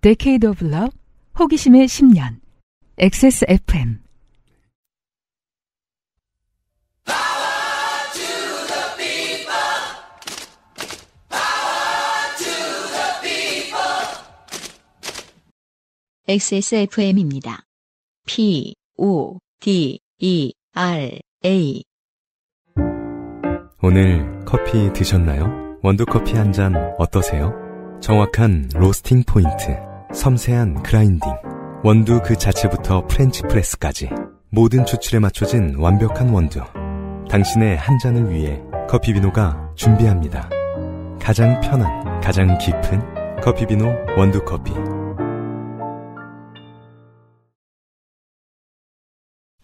데케이 a d e of 호기심의 10년, XSFM. XSFM입니다. P, O, D, E, R, A. 오늘 커피 드셨나요? 원두커피 한 잔 어떠세요? 정확한 로스팅 포인트. 섬세한 그라인딩, 원두 그 자체부터 프렌치 프레스까지 모든 추출에 맞춰진 완벽한 원두. 당신의 한 잔을 위해 커피비노가 준비합니다. 가장 편한, 가장 깊은 커피비노 원두커피.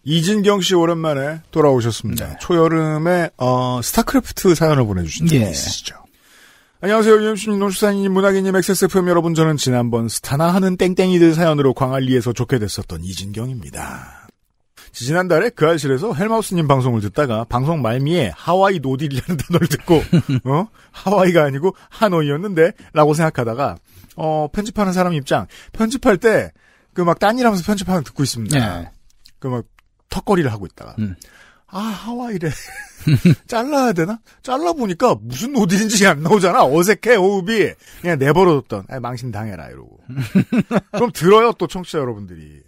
이진경 씨 오랜만에 돌아오셨습니다. 네. 초여름에 어, 스타크래프트 사연을 보내주신 분 예. 있시죠 안녕하세요. 유엠씨님, 농축산인님, 문학인님, XSFM 여러분. 저는 지난번 스타나 하는 땡땡이들 사연으로 광안리에서 좋게 됐었던 이진경입니다. 지난달에 그 알실에서 헬마우스님 방송을 듣다가 방송 말미에 하와이 노딜이라는 단어를 듣고 어? 하와이가 아니고 하노이였는데 라고 생각하다가 어, 편집하는 사람 입장 편집할 때 그 막 딴 일하면서 편집하는 듣고 있습니다. 네. 그막 턱걸이를 하고 있다가 음. 아 하와이래 잘라야 되나? 잘라 보니까 무슨 노딜인지안 나오잖아. 어색해 호흡이 그냥 내버려뒀던. 아, 망신 당해라 이러고. 그럼 들어요 또 청취자 여러분들이.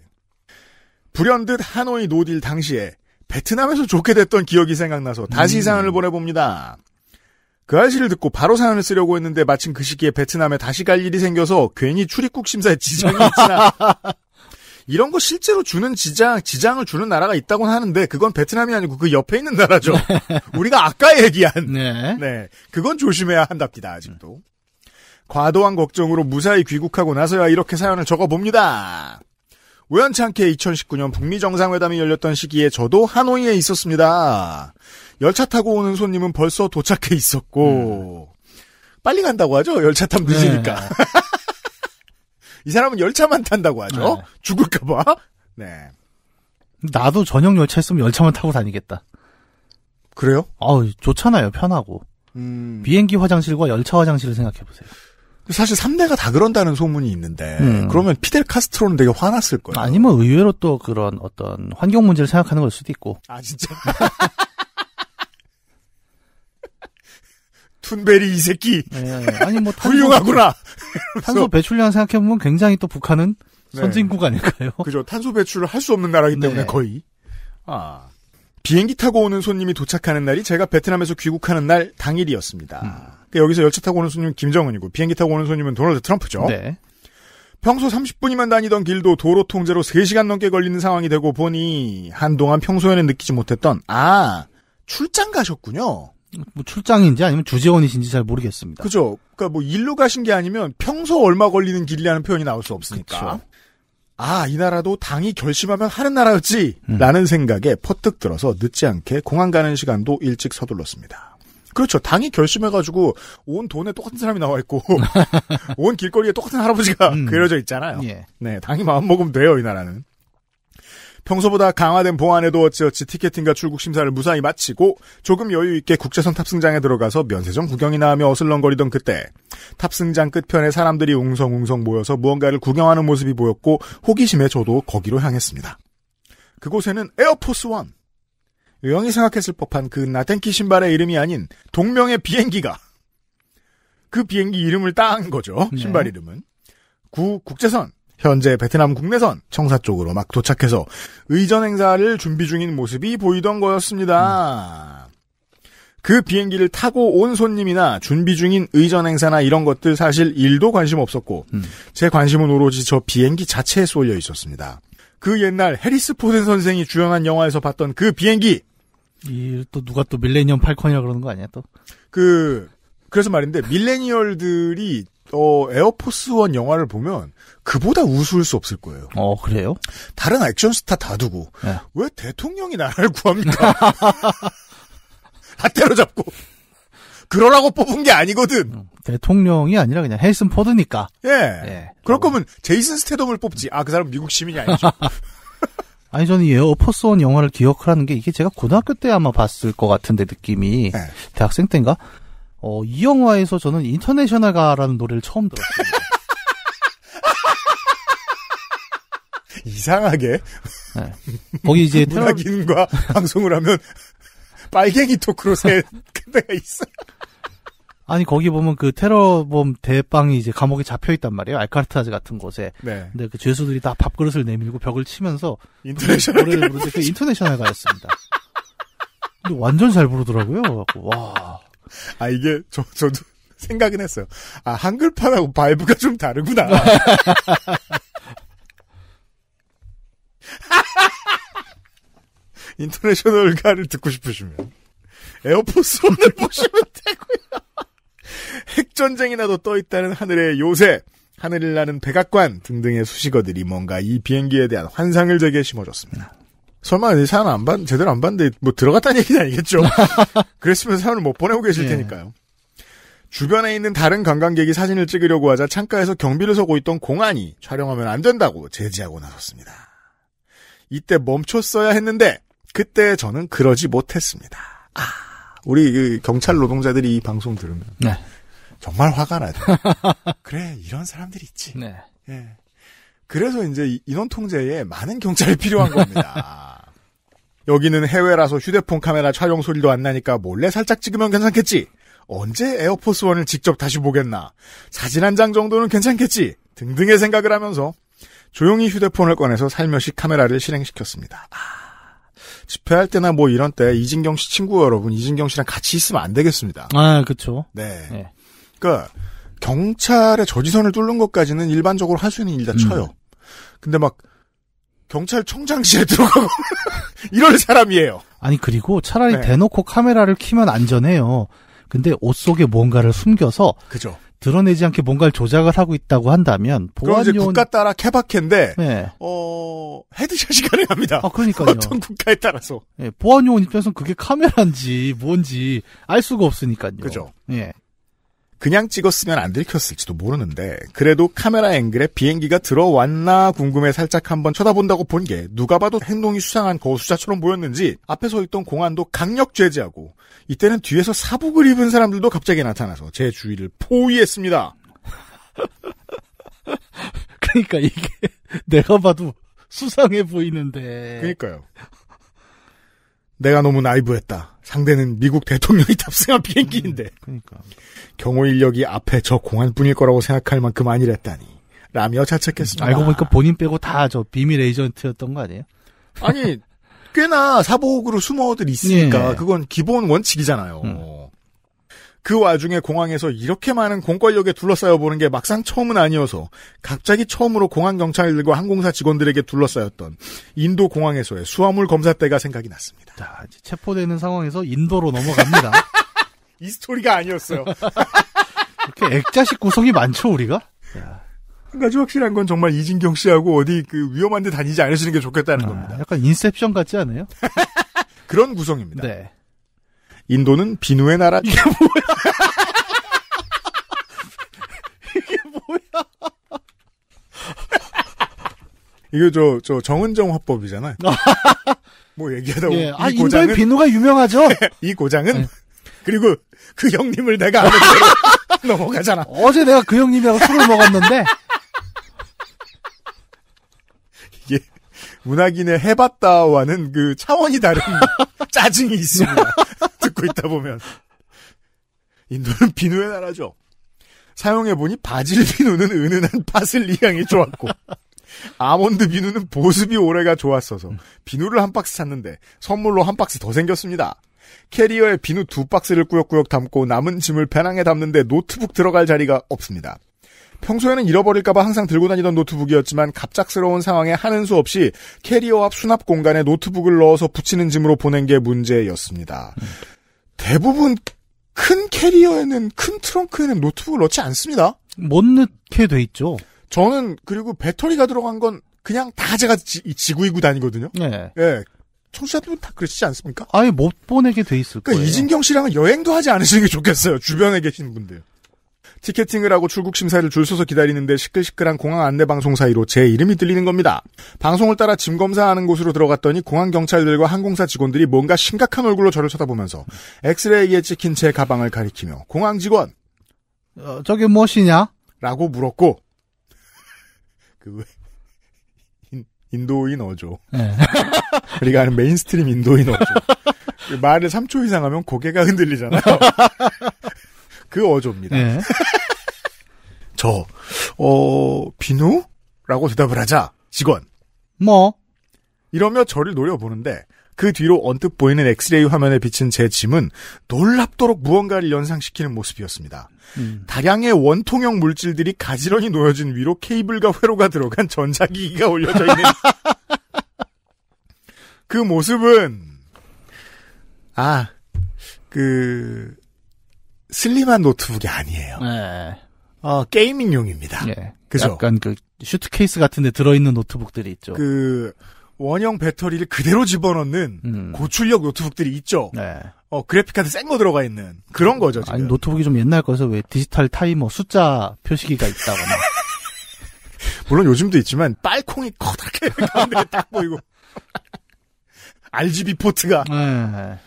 불현듯 하노이 노딜 당시에 베트남에서 좋게 됐던 기억이 생각나서 다시 음. 사연을 보내봅니다. 그 아저씨를 듣고 바로 사연을 쓰려고 했는데 마침 그 시기에 베트남에 다시 갈 일이 생겨서 괜히 출입국 심사에 지장이 있잖아. 이런 거 실제로 주는 지장, 지장을 주는 나라가 있다고 하는데 그건 베트남이 아니고 그 옆에 있는 나라죠. 우리가 아까 얘기한. 네. 네. 그건 조심해야 한답니다, 아직도. 과도한 걱정으로 무사히 귀국하고 나서야 이렇게 사연을 적어봅니다. 우연찮게 2019년 북미 정상회담이 열렸던 시기에 저도 하노이에 있었습니다. 열차 타고 오는 손님은 벌써 도착해 있었고, 음. 빨리 간다고 하죠? 열차 타면 늦으니까. 네. 이 사람은 열차만 탄다고 하죠. 네. 죽을까봐. 네. 나도 전용 열차 있으면 열차만 타고 다니겠다. 그래요? 아우, 좋잖아요. 편하고. 음. 비행기 화장실과 열차 화장실을 생각해보세요. 사실 3대가 다 그런다는 소문이 있는데, 음. 그러면 피델 카스트로는 되게 화났을 거예요. 아니면 의외로 또 그런 어떤 환경 문제를 생각하는 걸 수도 있고. 아, 진짜? 툰베리 이 새끼. 네, 네, 네, 아니 뭐 탄소, 훌륭하구나. 탄소 배출량 생각해 보면 굉장히 또 북한은 네. 선진국 아닐까요? 그죠. 탄소 배출을 할 수 없는 나라이기 때문에 네. 거의. 아. 비행기 타고 오는 손님이 도착하는 날이 제가 베트남에서 귀국하는 날 당일이었습니다. 음. 그러니까 여기서 열차 타고 오는 손님은 김정은이고 비행기 타고 오는 손님은 도널드 트럼프죠. 네. 평소 30분이면 다니던 길도 도로 통제로 3시간 넘게 걸리는 상황이 되고 보니 한동안 평소에는 느끼지 못했던 아 출장 가셨군요. 뭐 출장인지 아니면 주재원이신지 잘 모르겠습니다. 그죠. 그니까뭐 일로 가신 게 아니면 평소 얼마 걸리는 길이라는 표현이 나올 수 없으니까. 그쵸. 아, 이 나라도 당이 결심하면 하는 나라였지! 음. 라는 생각에 퍼뜩 들어서 늦지 않게 공항 가는 시간도 일찍 서둘렀습니다. 그렇죠. 당이 결심해가지고 온 돈에 똑같은 사람이 나와 있고, 온 길거리에 똑같은 할아버지가 음. 그려져 있잖아요. 예. 네, 당이 마음먹으면 돼요, 이 나라는. 평소보다 강화된 보안에도 어찌어찌 티켓팅과 출국 심사를 무사히 마치고 조금 여유 있게 국제선 탑승장에 들어가서 면세점 구경이나 하며 어슬렁거리던 그때 탑승장 끝편에 사람들이 웅성웅성 모여서 무언가를 구경하는 모습이 보였고 호기심에 저도 거기로 향했습니다. 그곳에는 에어포스 원 의형이 생각했을 법한 그 나탱키 신발의 이름이 아닌 동명의 비행기가 그 비행기 이름을 따한 거죠. 네. 신발 이름은. 구 국제선 현재 베트남 국내선 청사 쪽으로 막 도착해서 의전 행사를 준비 중인 모습이 보이던 거였습니다. 음. 그 비행기를 타고 온 손님이나 준비 중인 의전 행사나 이런 것들 사실 일도 관심 없었고 음. 제 관심은 오로지 저 비행기 자체에 쏠려 있었습니다. 그 옛날 해리스 포든 선생이 주연한 영화에서 봤던 그 비행기. 이 또 누가 또 밀레니엄 팔콘이라 그러는 거 아니야 또? 그 그래서 말인데 밀레니얼들이 어, 에어포스원 영화를 보면 그보다 우스울 수 없을 거예요. 어, 그래요? 다른 액션 스타 다 두고 네. 왜 대통령이 나라를 구합니까? 다때로잡고 그러라고 뽑은 게 아니거든. 음, 대통령이 아니라 그냥 헬슨 포드니까. 예. 예 그럴 거면 제이슨 스테덤을 뽑지. 아, 그 사람 미국 시민이 아니죠. 아니 저는 에어포스 원 영화를 기억하는 게 이게 제가 고등학교 때 아마 봤을 것 같은데 느낌이 네. 대학생 때인가 어, 이 영화에서 저는 인터내셔널 가라는 노래를 처음 들었어요. 이상하게. 네. 거기 이제 테러... 문학인과 방송을 하면 빨갱이 토크로 새 그때가 있어. 아니 거기 보면 그 테러범 대빵이 이제 감옥에 잡혀 있단 말이에요 알카르타즈 트 같은 곳에. 네. 근데 그 죄수들이 다 밥그릇을 내밀고 벽을 치면서 인터내셔널 노래를 부르는데 그 인터내셔널 가였습니다. 근데 완전 잘 부르더라고요. 와. 아, 이게, 저, 저도 생각은 했어요. 아, 한글판하고 바이브가 좀 다르구나. 인터내셔널가를 듣고 싶으시면 에어포스 원을 보시면 되고요. 핵전쟁이나도 떠있다는 하늘의 요새, 하늘을 나는 백악관 등등의 수식어들이 뭔가 이 비행기에 대한 환상을 제게 심어줬습니다. 설마 내 사연 안 반, 제대로 안 봤는데 뭐 들어갔다는 얘기는 아니겠죠? 그랬으면 사연을 못 보내고 계실 예. 테니까요. 주변에 있는 다른 관광객이 사진을 찍으려고 하자 창가에서 경비를 서고 있던 공안이 촬영하면 안 된다고 제지하고 나섰습니다. 이때 멈췄어야 했는데 그때 저는 그러지 못했습니다. 아, 우리 그 경찰 노동자들이 이 방송 들으면 네. 정말 화가 나죠. 그래 이런 사람들이 있지. 네. 예. 그래서 이제 인원 통제에 많은 경찰이 필요한 겁니다. 여기는 해외라서 휴대폰 카메라 촬영 소리도 안 나니까 몰래 살짝 찍으면 괜찮겠지. 언제 에어포스원을 직접 다시 보겠나. 사진 한 장 정도는 괜찮겠지. 등등의 생각을 하면서 조용히 휴대폰을 꺼내서 살며시 카메라를 실행시켰습니다. 아, 집회할 때나 뭐 이런 때 이진경 씨 친구 여러분, 이진경 씨랑 같이 있으면 안 되겠습니다. 아, 그렇죠. 네. 네. 그러니까 경찰의 저지선을 뚫는 것까지는 일반적으로 할 수 있는 일이다 음. 쳐요. 음. 근데 막 경찰청장실에 들어가고 이런 사람이에요. 아니 그리고 차라리 네. 대놓고 카메라를 키면 안전해요. 근데 옷 속에 뭔가를 숨겨서 그죠. 드러내지 않게 뭔가를 조작을 하고 있다고 한다면 보안용 이 국가 따라 케바케인데 네. 어 헤드샷이 가능합니다. 아 그러니까요. 어떤 국가에 따라서 네, 보안요원 입장에서 그게 카메라인지 뭔지 알 수가 없으니까요. 그죠. 예. 네. 그냥 찍었으면 안 들켰을지도 모르는데 그래도 카메라 앵글에 비행기가 들어왔나 궁금해 살짝 한번 쳐다본다고 본 게 누가 봐도 행동이 수상한 거수자처럼 보였는지 앞에 서 있던 공안도 강력 제지하고 이때는 뒤에서 사복을 입은 사람들도 갑자기 나타나서 제 주위를 포위했습니다. 그러니까 이게 내가 봐도 수상해 보이는데. 그니까요. 내가 너무 나이브했다. 상대는 미국 대통령이 탑승한 비행기인데. 음, 그러니까. 경호 인력이 앞에 저 공안뿐일 거라고 생각할 만큼 아니랬다니. 라며 자책했습니다. 알고 보니까 본인 빼고 다 저 비밀 에이전트였던 거 아니에요? 아니 꽤나 사복으로 숨어들 있으니까 네. 그건 기본 원칙이잖아요. 음. 그 와중에 공항에서 이렇게 많은 공권력에 둘러싸여 보는 게 막상 처음은 아니어서 갑자기 처음으로 공항 경찰들과 항공사 직원들에게 둘러싸였던 인도 공항에서의 수화물 검사 때가 생각이 났습니다. 자, 체포되는 상황에서 인도로 넘어갑니다. 이 스토리가 아니었어요. 이렇게 액자식 구성이 많죠, 우리가? 한 가지 확실한 건 정말 이진경 씨하고 어디 그 위험한 데 다니지 않으시는 게 좋겠다는 아, 겁니다. 약간 인셉션 같지 않아요? 그런 구성입니다. 네. 인도는 비누의 나라. 이게 뭐야? 이게 뭐야? 이거 저, 저 정은정 화법이잖아요. 아. 뭐 얘기하다 보면. 예. 아, 고장은, 인도의 비누가 유명하죠? 이 고장은. 네. 그리고 그 형님을 내가 아는 대로 넘어가잖아. 어제 내가 그 형님이랑 술을 먹었는데. 이게 문학인의 해봤다와는 그 차원이 다른 짜증이 있습니다. 있다 보면. 인도는 비누의 나라죠. 사용해보니 바질 비누는 은은한 파슬리 향이 좋았고, 아몬드 비누는 보습이 오래가 좋았어서 비누를 한 박스 샀는데 선물로 한 박스 더 생겼습니다. 캐리어에 비누 두 박스를 꾸역꾸역 담고 남은 짐을 배낭에 담는데 노트북 들어갈 자리가 없습니다. 평소에는 잃어버릴까봐 항상 들고 다니던 노트북이었지만 갑작스러운 상황에 하는 수 없이 캐리어 앞 수납 공간에 노트북을 넣어서 붙이는 짐으로 보낸 게 문제였습니다. 대부분 큰 캐리어에는 큰 트렁크에는 노트북을 넣지 않습니다. 못 넣게 돼 있죠. 저는 그리고 배터리가 들어간 건 그냥 다 제가 지, 지구 이고 다니거든요. 네. 예. 청취자분은다 그러시지 않습니까? 아예 못 보내게 돼 있을 그러니까 거예요. 이진경 씨랑은 여행도 하지 않으시는 게 좋겠어요. 주변에 계신 분들. 티켓팅을 하고 출국 심사를 줄 서서 기다리는데 시끌시끌한 공항 안내 방송 사이로 제 이름이 들리는 겁니다. 방송을 따라 짐 검사하는 곳으로 들어갔더니 공항 경찰들과 항공사 직원들이 뭔가 심각한 얼굴로 저를 쳐다보면서 엑스레이에 찍힌 제 가방을 가리키며 공항 직원 어, 저게 무엇이냐? 라고 물었고 그 인도인 어조 네. 우리가 아는 메인스트림 인도인 어조 말을 3초 이상 하면 고개가 흔들리잖아요. 그 어조입니다. 네. 저, 어, 비누? 라고 대답을 하자, 직원. 뭐? 이러며 저를 노려보는데, 그 뒤로 언뜻 보이는 엑스레이 화면에 비친 제 짐은 놀랍도록 무언가를 연상시키는 모습이었습니다. 음. 다량의 원통형 물질들이 가지런히 놓여진 위로 케이블과 회로가 들어간 전자기기가 올려져 있는 그 모습은 아, 그 슬림한 노트북이 아니에요. 네. 어, 게이밍용입니다. 예. 그죠? 약간 그 슈트케이스 같은데 들어있는 노트북들이 있죠. 그 원형 배터리를 그대로 집어넣는 음. 고출력 노트북들이 있죠. 네. 어 그래픽카드 센거 들어가 있는 그런 거죠. 지금. 아니 노트북이 좀 옛날 거서 왜 디지털 타이머 숫자 표시기가 있다거나. 물론 요즘도 있지만 빨콩이 커다랗게 가운데 딱 보이고 RGB 포트가. 네. 네.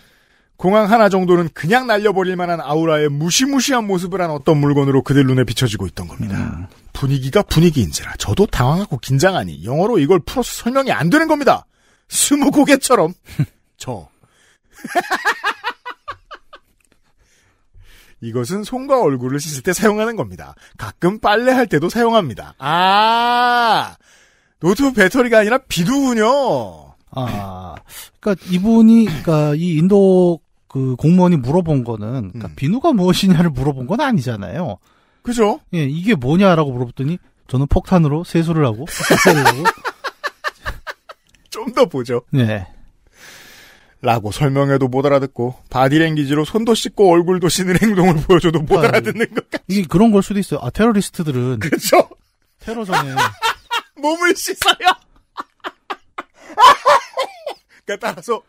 공항 하나 정도는 그냥 날려버릴 만한 아우라의 무시무시한 모습을 한 어떤 물건으로 그들 눈에 비춰지고 있던 겁니다. 음. 분위기가 분위기인지라 저도 당황하고 긴장하니 영어로 이걸 풀어서 설명이 안 되는 겁니다. 스무 고개처럼 저 이것은 손과 얼굴을 씻을 때 사용하는 겁니다. 가끔 빨래할 때도 사용합니다. 아 노트북 배터리가 아니라 비두군요. 아, 그러니까 이분이 그러니까 이 인도 그 공무원이 물어본 거는 그러니까 음. 비누가 무엇이냐를 물어본 건 아니잖아요. 그죠? 예, 이게 뭐냐라고 물어봤더니 저는 폭탄으로 세수를 하고 좀 더 보죠. 네. 라고 설명해도 못 알아듣고 바디랭귀지로 손도 씻고 얼굴도 씻는 행동을 보여줘도 못 아, 네. 알아듣는 것 같아. 이게 그런 걸 수도 있어요. 아 테러리스트들은 그렇죠. 테러 전에 몸을 씻어요. 그러니까 따라서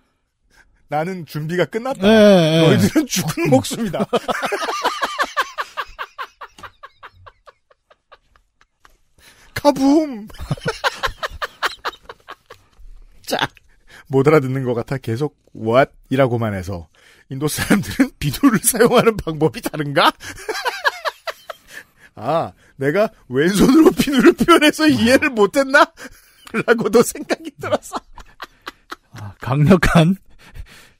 나는 준비가 끝났다. 네, 너희들은 죽은 음. 목숨이다. 가붐! 짝! 못 알아듣는 것 같아 계속 what? 이라고만 해서 인도 사람들은 비누를 사용하는 방법이 다른가? 아, 내가 왼손으로 비누를 표현해서 음. 이해를 못했나? 라고도 생각이 들었어. 아, 강력한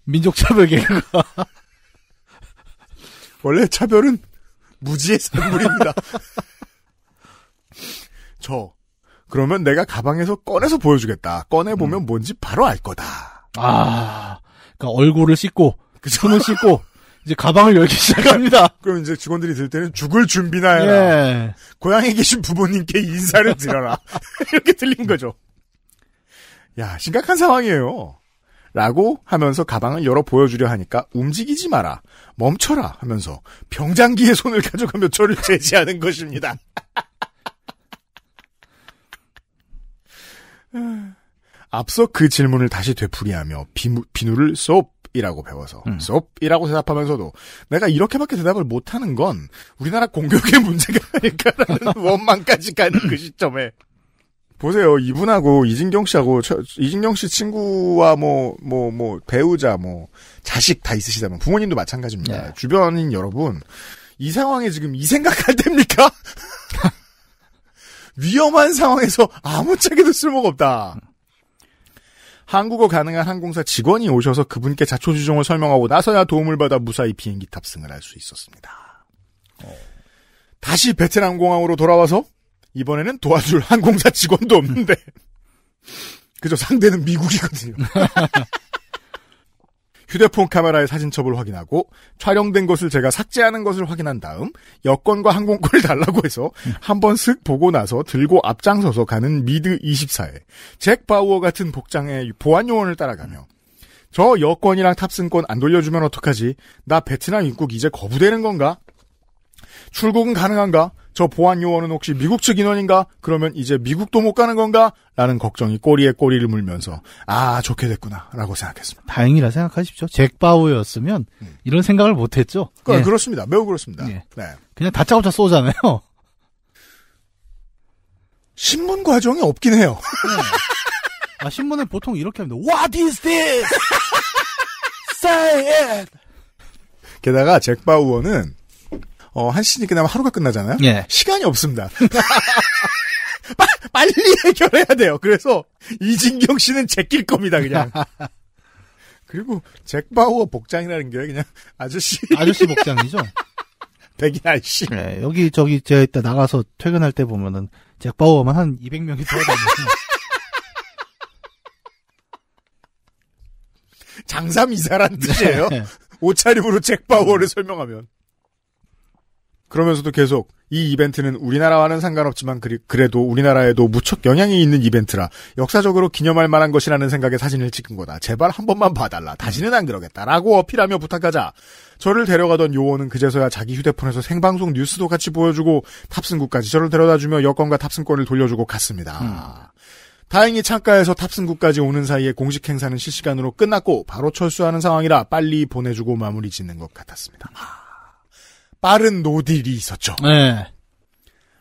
민족차별 개그가. 원래 차별은 무지의 산물입니다. 저. 그러면 내가 가방에서 꺼내서 보여주겠다. 꺼내보면 음. 뭔지 바로 알 거다. 아. 그니까 얼굴을 씻고, 그 손을 씻고, 이제 가방을 열기 그러니까 시작합니다. 그럼 이제 직원들이 들 때는 죽을 준비나 해라. 예. 고향에 계신 부모님께 인사를 드려라. 이렇게 들린 거죠. 야, 심각한 상황이에요. 라고 하면서 가방을 열어 보여주려 하니까 움직이지 마라. 멈춰라 하면서 병장기에 손을 가져가며 저를 제지하는 것입니다. 앞서 그 질문을 다시 되풀이하며 비무, 비누를 솝이라고 배워서 음. 솝이라고 대답하면서도 내가 이렇게밖에 대답을 못하는 건 우리나라 공격의 문제가 아닐까라는 원망까지 가는 그 시점에 보세요. 이분하고 이진경 씨하고 저, 이진경 씨 친구와 뭐 뭐, 뭐 배우자 뭐 자식 다 있으시다면 부모님도 마찬가지입니다. 네. 주변인 여러분 이 상황에 지금 이 생각할 때입니까? 위험한 상황에서 아무짝에도 쓸모가 없다. 한국어 가능한 항공사 직원이 오셔서 그분께 자초지종을 설명하고 나서야 도움을 받아 무사히 비행기 탑승을 할 수 있었습니다. 어. 다시 베트남 공항으로 돌아와서 이번에는 도와줄 항공사 직원도 없는데 그저 상대는 미국이거든요. 휴대폰 카메라의 사진첩을 확인하고 촬영된 것을 제가 삭제하는 것을 확인한 다음 여권과 항공권을 달라고 해서 한 번 쓱 보고 나서 들고 앞장서서 가는 미드 24에 잭 바우어 같은 복장의 보안 요원을 따라가며 저 여권이랑 탑승권 안 돌려주면 어떡하지? 나 베트남 입국 이제 거부되는 건가? 출국은 가능한가? 저 보안 요원은 혹시 미국 측 인원인가? 그러면 이제 미국도 못 가는 건가? 라는 걱정이 꼬리에 꼬리를 물면서 아 좋게 됐구나 라고 생각했습니다. 다행이라 생각하십시오. 잭 바우였으면 음. 이런 생각을 못했죠. 그, 예. 그렇습니다. 매우 그렇습니다. 예. 네. 그냥 다짜고짜 쏘잖아요. 신문 과정이 없긴 해요. 네. 아, 신문에 보통 이렇게 합니다. What is this? Say it! 게다가 잭 바우어는 어, 한 시즌이 끝나면 하루가 끝나잖아요. 예. 시간이 없습니다. 빠, 빨리 해결해야 돼요. 그래서 이진경 씨는 제 낄 겁니다, 그냥. 그리고 잭바우어 복장이라는 게 그냥 아저씨 아저씨 복장이죠. 백인 아저씨. 네, 여기 저기 제가 이따 나가서 퇴근할 때 보면은 잭바우어만 한 200명이 돌아다니는. 장삼 이사란 네. 뜻이에요. 네. 옷차림으로 잭바우어를 설명하면. 그러면서도 계속 이 이벤트는 우리나라와는 상관없지만 그래도 우리나라에도 무척 영향이 있는 이벤트라 역사적으로 기념할 만한 것이라는 생각에 사진을 찍은 거다. 제발 한 번만 봐달라. 다시는 안 그러겠다라고 어필하며 부탁하자. 저를 데려가던 요원은 그제서야 자기 휴대폰에서 생방송 뉴스도 같이 보여주고 탑승구까지 저를 데려다주며 여권과 탑승권을 돌려주고 갔습니다. 음. 다행히 창가에서 탑승구까지 오는 사이에 공식 행사는 실시간으로 끝났고 바로 철수하는 상황이라 빨리 보내주고 마무리 짓는 것 같았습니다. 아. 빠른 노딜이 있었죠. 네.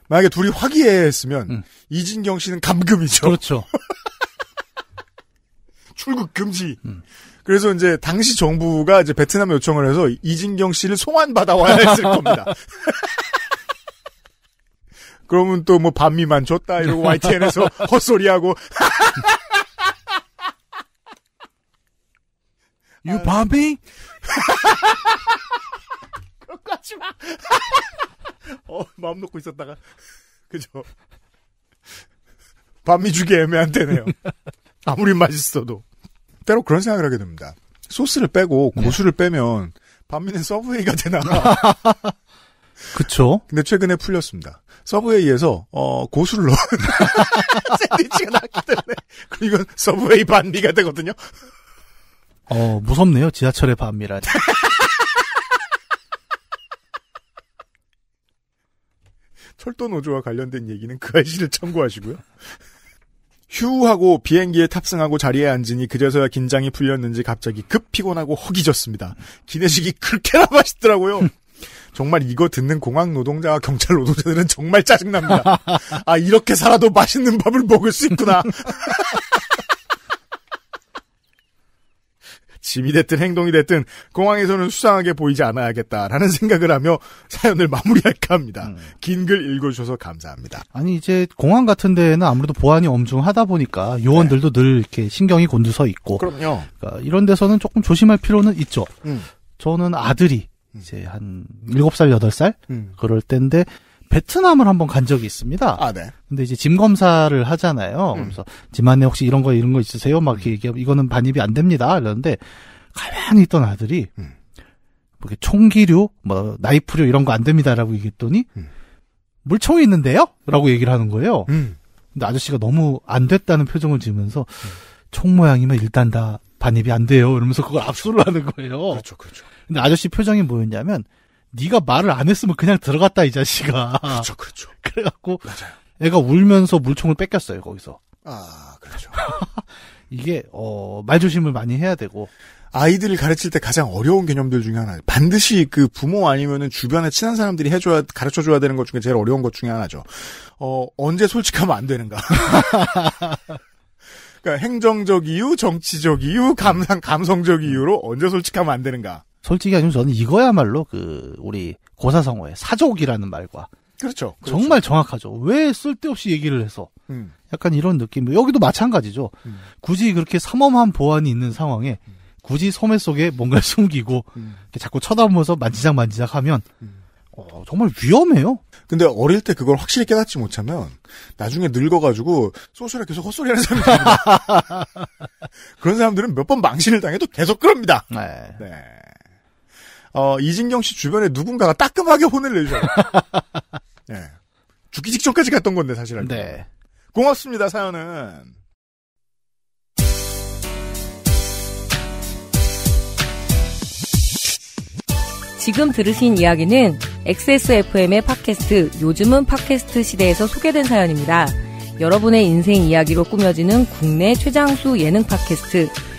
만약에 둘이 화기애애했으면 음. 이진경 씨는 감금이죠. 그렇죠. 출국 금지. 음. 그래서 이제 당시 정부가 이제 베트남 요청을 해서 이진경 씨를 송환 받아와야 했을 겁니다. 그러면 또뭐 반미만 줬다 이러고 YTN에서 헛소리하고 유 반미? 놓고 하지 마. 어, 마음 놓고 있었다가. 그죠. 밤이 주기 애매한 데네요. 아무리 맛있어도. 때로 그런 생각을 하게 됩니다. 소스를 빼고 네. 고수를 네. 빼면 반미는 서브웨이가 되나. 그쵸. 근데 최근에 풀렸습니다. 서브웨이에서, 어, 고수를 넣은 샌드위치가 나왔기 때문에. 그리고 서브웨이 반미가 되거든요. 어, 무섭네요. 지하철의 반미라니. 철도 노조와 관련된 얘기는 그 아이씨를 참고하시고요. 휴하고 비행기에 탑승하고 자리에 앉으니 그제서야 긴장이 풀렸는지 갑자기 급 피곤하고 허기졌습니다. 기내식이 그렇게나 맛있더라고요. 정말 이거 듣는 공항 노동자와 경찰 노동자들은 정말 짜증납니다. 아, 이렇게 살아도 맛있는 밥을 먹을 수 있구나. 집이 됐든 행동이 됐든 공항에서는 수상하게 보이지 않아야겠다라는 생각을 하며 사연을 마무리할까 합니다. 음. 긴글 읽어주셔서 감사합니다. 아니 이제 공항 같은 데에는 아무래도 보안이 엄중하다 보니까 요원들도 네. 늘 이렇게 신경이 곤두서 있고 그럼요. 그러니까 이런 데서는 조금 조심할 필요는 있죠. 음. 저는 아들이 음. 이제 한 7살, 8살? 음. 그럴 때인데, 베트남을 한 번 간 적이 있습니다. 아, 네. 근데 이제 짐 검사를 하잖아요. 음. 그래서 짐 안에 혹시 이런 거 이런 거 있으세요? 막 얘기하면 이거는 반입이 안 됩니다. 이러는데 가만히 있던 아들이 음. 총기류, 뭐, 뭐 나이프류 이런 거 안 됩니다라고 얘기했더니 음. 물총이 있는데요? 라고 얘기를 하는 거예요. 음. 근데 아저씨가 너무 안 됐다는 표정을 지으면서 음. 총 모양이면 일단 다 반입이 안 돼요. 이러면서 그걸 압수를 하는 거예요. 그렇죠, 그렇죠. 근데 아저씨 표정이 뭐였냐면 네가 말을 안 했으면 그냥 들어갔다 이 자식아. 그렇죠, 그렇죠. 그래갖고 맞아요. 애가 울면서 물총을 뺏겼어요 거기서. 아, 그렇죠. 이게 어, 말 조심을 많이 해야 되고. 아이들을 가르칠 때 가장 어려운 개념들 중에 하나. 반드시 그 부모 아니면은 주변에 친한 사람들이 해줘야 가르쳐 줘야 되는 것 중에 제일 어려운 것 중에 하나죠. 어 언제 솔직하면 안 되는가. 그러니까 행정적 이유, 정치적 이유, 감상 감성적 이유로 언제 솔직하면 안 되는가. 솔직히 아니면 저는 이거야말로 그 우리 고사성어의 사족이라는 말과 그렇죠. 그렇죠. 정말 정확하죠. 왜 쓸데없이 얘기를 해서 음. 약간 이런 느낌. 뭐 여기도 마찬가지죠. 음. 굳이 그렇게 삼엄한 보안이 있는 상황에 음. 굳이 소매 속에 뭔가를 숨기고 음. 자꾸 쳐다보면서 만지작 만지작 하면 음. 어, 정말 위험해요. 근데 어릴 때 그걸 확실히 깨닫지 못하면 나중에 늙어가지고 소설에 계속 헛소리하는 사람들 그런 사람들은 몇 번 망신을 당해도 계속 그럽니다. 네. 네. 어, 이진경 씨 주변에 누군가가 따끔하게 혼을 내줘요. 예. 네. 죽기 직전까지 갔던 건데 사실은. 네. 고맙습니다 사연은. 지금 들으신 이야기는 XSFM의 팟캐스트 요즘은 팟캐스트 시대에서 소개된 사연입니다. 여러분의 인생 이야기로 꾸며지는 국내 최장수 예능 팟캐스트